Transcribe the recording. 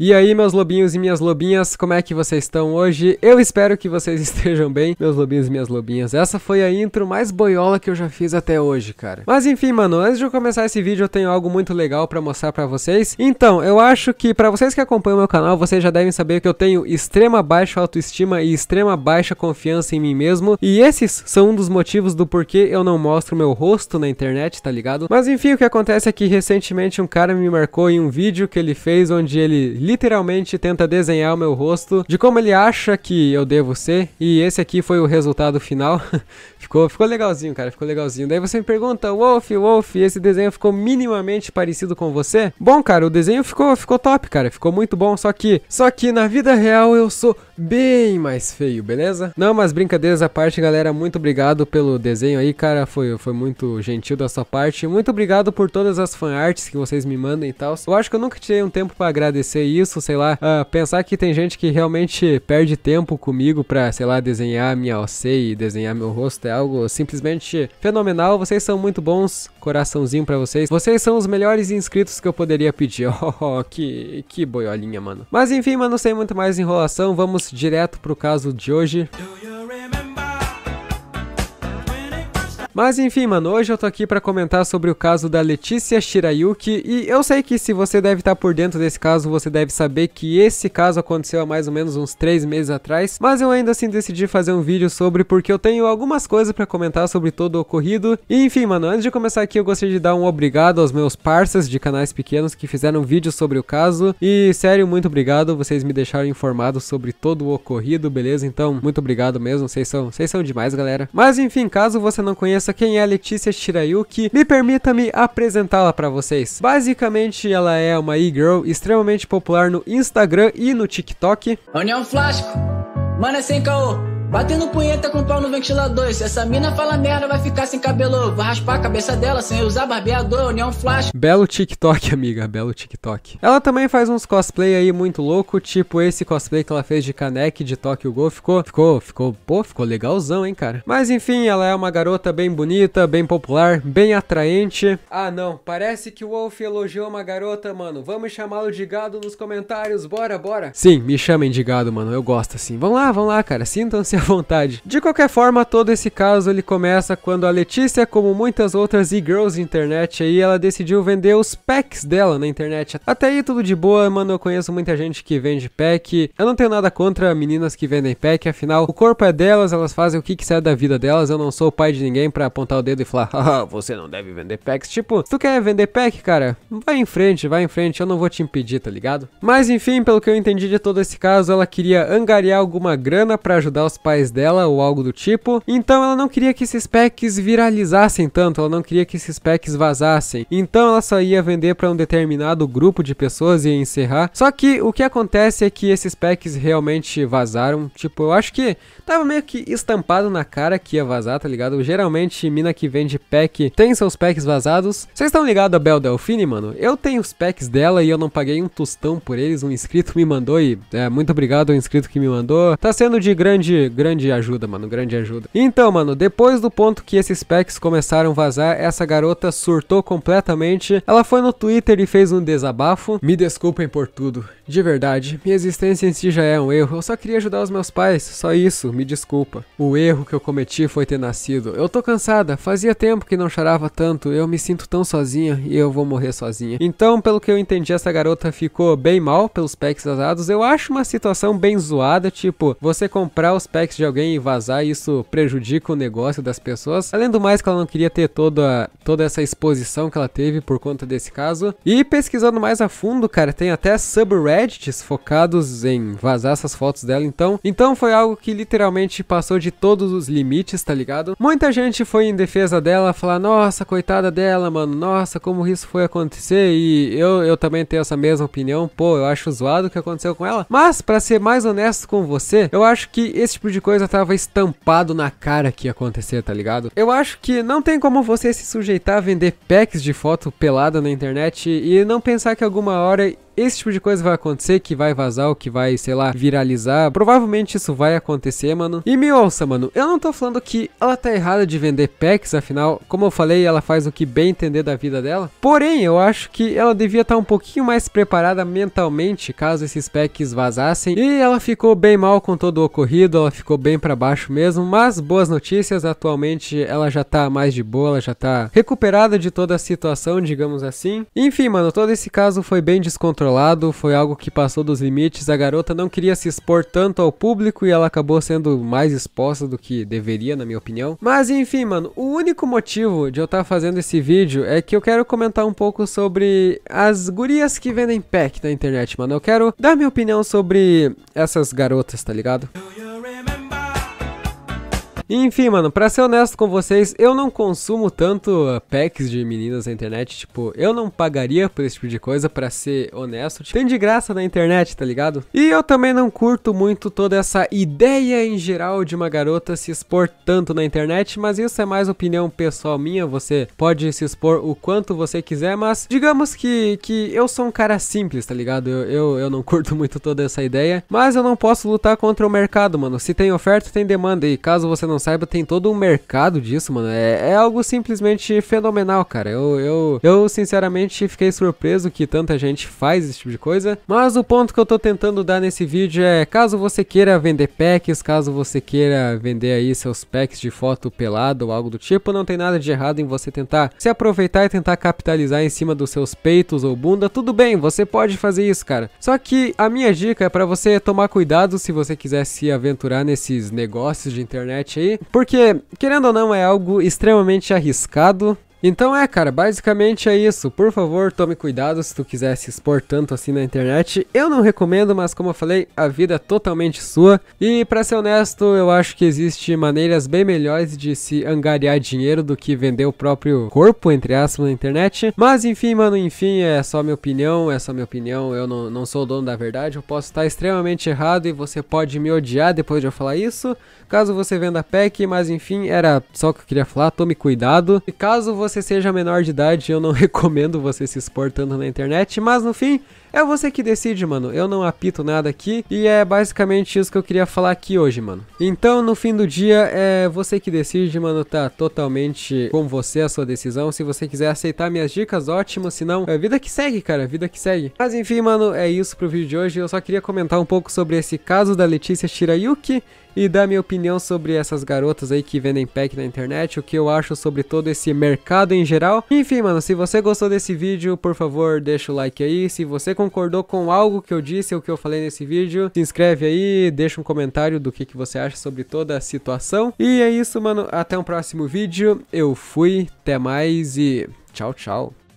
E aí, meus lobinhos e minhas lobinhas, como é que vocês estão hoje? Eu espero que vocês estejam bem, meus lobinhos e minhas lobinhas. Essa foi a intro mais boiola que eu já fiz até hoje, cara. Mas enfim, mano, antes de eu começar esse vídeo, eu tenho algo muito legal pra mostrar pra vocês. Então, eu acho que pra vocês que acompanham meu canal, vocês já devem saber que eu tenho extrema baixa autoestima e extrema baixa confiança em mim mesmo. E esses são um dos motivos do porquê eu não mostro meu rosto na internet, tá ligado? Mas enfim, o que acontece é que recentemente um cara me marcou em um vídeo que ele fez onde ele literalmente tenta desenhar o meu rosto de como ele acha que eu devo ser. E esse aqui foi o resultado final. ficou, ficou legalzinho, cara, ficou legalzinho. Daí você me pergunta, Wolf, Wolf, esse desenho ficou minimamente parecido com você? Bom, cara, o desenho ficou, ficou top, cara, ficou muito bom. Só que, só que na vida real eu sou bem mais feio, beleza? Não, mas brincadeiras à parte, galera, muito obrigado pelo desenho aí, cara, foi, foi muito gentil da sua parte. Muito obrigado por todas as fanarts que vocês me mandam e tal. Eu acho que eu nunca tirei um tempo pra agradecer isso isso, sei lá. Uh, pensar que tem gente que realmente perde tempo comigo pra, sei lá, desenhar minha OC e desenhar meu rosto é algo simplesmente fenomenal. Vocês são muito bons, coraçãozinho pra vocês. Vocês são os melhores inscritos que eu poderia pedir. Oh, oh, oh, que, que boiolinha, mano. Mas enfim, mano, sem muito mais enrolação, vamos direto pro caso de hoje. Do Mas enfim, mano, hoje eu tô aqui para comentar sobre o caso da Letícia Shirayuki e eu sei que se você deve estar tá por dentro desse caso, você deve saber que esse caso aconteceu há mais ou menos uns 3 meses atrás, mas eu ainda assim decidi fazer um vídeo sobre porque eu tenho algumas coisas para comentar sobre todo o ocorrido. E enfim, mano, antes de começar aqui eu gostaria de dar um obrigado aos meus parceiros de canais pequenos que fizeram vídeos sobre o caso e sério, muito obrigado, vocês me deixaram informado sobre todo o ocorrido, beleza? Então, muito obrigado mesmo, vocês são, vocês são demais, galera. Mas enfim, caso você não conheça conheça quem é a Letícia Shirayuki, me permita-me apresentá-la para vocês. Basicamente, ela é uma e-girl extremamente popular no Instagram e no TikTok. União Flasco, mana sem caô. Batendo punheta com pau no ventilador. Se essa mina fala merda, vai ficar sem cabelo. Vou raspar a cabeça dela sem usar barbeador, união flash. Belo TikTok, amiga, belo TikTok. Ela também faz uns cosplay aí muito louco, tipo esse cosplay que ela fez de Kanek de Tokyo Go. Ficou, ficou, ficou, pô, ficou legalzão, hein, cara. Mas enfim, ela é uma garota bem bonita, bem popular, bem atraente. Ah, não, parece que o Wolf elogiou uma garota, mano. Vamos chamá-lo de gado nos comentários, bora, bora. Sim, me chamem de gado, mano, eu gosto assim. Vão lá, vão lá, cara, sintam-se à vontade. De qualquer forma, todo esse caso ele começa quando a Letícia, como muitas outras e-girls de internet aí, ela decidiu vender os packs dela na internet. Até aí tudo de boa, mano, eu conheço muita gente que vende pack. Eu não tenho nada contra meninas que vendem pack, afinal, o corpo é delas, elas fazem o que quiser da vida delas. Eu não sou o pai de ninguém para apontar o dedo e falar, ah, você não deve vender packs. Tipo, se tu quer vender pack, cara, vai em frente, vai em frente, eu não vou te impedir, tá ligado? Mas enfim, pelo que eu entendi de todo esse caso, ela queria angariar alguma grana para ajudar os pais dela ou algo do tipo. Então ela não queria que esses packs viralizassem tanto, ela não queria que esses packs vazassem. Então ela só ia vender para um determinado grupo de pessoas e encerrar. Só que o que acontece é que esses packs realmente vazaram. Tipo, eu acho que tava meio que estampado na cara que ia vazar, tá ligado? Geralmente mina que vende pack tem seus packs vazados. Vocês estão ligados a Bel Delfine, mano? Eu tenho os packs dela e eu não paguei um tostão por eles. Um inscrito me mandou e é, muito obrigado ao inscrito que me mandou. Tá sendo de grande Grande ajuda, mano. Grande ajuda. Então, mano, depois do ponto que esses packs começaram a vazar, essa garota surtou completamente. Ela foi no Twitter e fez um desabafo. Me desculpem por tudo. De verdade, minha existência em si já é um erro. Eu só queria ajudar os meus pais. Só isso, me desculpa. O erro que eu cometi foi ter nascido. Eu tô cansada. Fazia tempo que não chorava tanto. Eu me sinto tão sozinha e eu vou morrer sozinha. Então, pelo que eu entendi, essa garota ficou bem mal pelos packs vazados. Eu acho uma situação bem zoada, tipo, você comprar os packs de alguém e vazar, isso prejudica o negócio das pessoas. Além do mais, que ela não queria ter toda, toda essa exposição que ela teve por conta desse caso. E pesquisando mais a fundo, cara, tem até subreddits focados em vazar essas fotos dela, então. Então foi algo que literalmente passou de todos os limites, tá ligado? Muita gente foi em defesa dela, falar, nossa, coitada dela, mano, nossa, como isso foi acontecer, e eu, eu também tenho essa mesma opinião, pô, eu acho zoado o que aconteceu com ela. Mas, para ser mais honesto com você, eu acho que esse tipo de de coisa tava estampado na cara que ia acontecer, tá ligado? Eu acho que não tem como você se sujeitar a vender packs de foto pelada na internet e não pensar que alguma hora esse tipo de coisa vai acontecer, que vai vazar, o que vai, sei lá, viralizar. Provavelmente isso vai acontecer, mano. E me ouça, mano, eu não tô falando que ela tá errada de vender packs, afinal, como eu falei, ela faz o que bem entender da vida dela. Porém, eu acho que ela devia estar tá um pouquinho mais preparada mentalmente caso esses packs vazassem. E ela ficou bem mal com todo o ocorrido, ela ficou bem para baixo mesmo, mas boas notícias, atualmente ela já tá mais de boa, ela já tá recuperada de toda a situação, digamos assim. Enfim, mano, todo esse caso foi bem descontrolado lado, foi algo que passou dos limites. A garota não queria se expor tanto ao público e ela acabou sendo mais exposta do que deveria, na minha opinião. Mas enfim, mano, o único motivo de eu estar tá fazendo esse vídeo é que eu quero comentar um pouco sobre as gurias que vendem pack na internet, mano. Eu quero dar minha opinião sobre essas garotas, tá ligado? enfim, mano, pra ser honesto com vocês, eu não consumo tanto packs de meninas na internet. Tipo, eu não pagaria por esse tipo de coisa, pra ser honesto. Tipo, tem de graça na internet, tá ligado? E eu também não curto muito toda essa ideia em geral de uma garota se expor tanto na internet, mas isso é mais opinião pessoal minha. Você pode se expor o quanto você quiser, mas digamos que, que eu sou um cara simples, tá ligado? Eu, eu, eu não curto muito toda essa ideia, mas eu não posso lutar contra o mercado, mano. Se tem oferta, tem demanda. E caso você não não saiba, tem todo um mercado disso, mano. É, é algo simplesmente fenomenal, cara. Eu, eu, eu, sinceramente, fiquei surpreso que tanta gente faz esse tipo de coisa. Mas o ponto que eu tô tentando dar nesse vídeo é, caso você queira vender packs, caso você queira vender aí seus packs de foto pelado ou algo do tipo, não tem nada de errado em você tentar se aproveitar e tentar capitalizar em cima dos seus peitos ou bunda. Tudo bem, você pode fazer isso, cara. Só que a minha dica é pra você tomar cuidado se você quiser se aventurar nesses negócios de internet aí, porque, querendo ou não, é algo extremamente arriscado, então é, cara, basicamente é isso. Por favor, tome cuidado se tu quiser se expor tanto assim na internet. Eu não recomendo, mas como eu falei, a vida é totalmente sua. E para ser honesto, eu acho que existe maneiras bem melhores de se angariar dinheiro do que vender o próprio corpo, entre aspas, na internet. Mas enfim, mano, enfim, é só minha opinião, é só minha opinião. Eu não, não sou o dono da verdade, eu posso estar extremamente errado e você pode me odiar depois de eu falar isso. Caso você venda PEC, mas enfim, era só o que eu queria falar, tome cuidado. E caso você você seja menor de idade, eu não recomendo você se exportando na internet, mas no fim, é você que decide, mano. Eu não apito nada aqui. E é basicamente isso que eu queria falar aqui hoje, mano. Então, no fim do dia, é você que decide, mano. Tá totalmente com você a sua decisão. Se você quiser aceitar minhas dicas, ótimo. Se não, é vida que segue, cara. Vida que segue. Mas enfim, mano, é isso pro vídeo de hoje. Eu só queria comentar um pouco sobre esse caso da Letícia Shirayuki e dar minha opinião sobre essas garotas aí que vendem pack na internet, o que eu acho sobre todo esse mercado em geral. Enfim, mano, se você gostou desse vídeo, por favor, deixa o like aí. Se você concordou com algo que eu disse ou que eu falei nesse vídeo, se inscreve aí, deixa um comentário do que, que você acha sobre toda a situação. E é isso, mano. Até um próximo vídeo. Eu fui, até mais e tchau, tchau.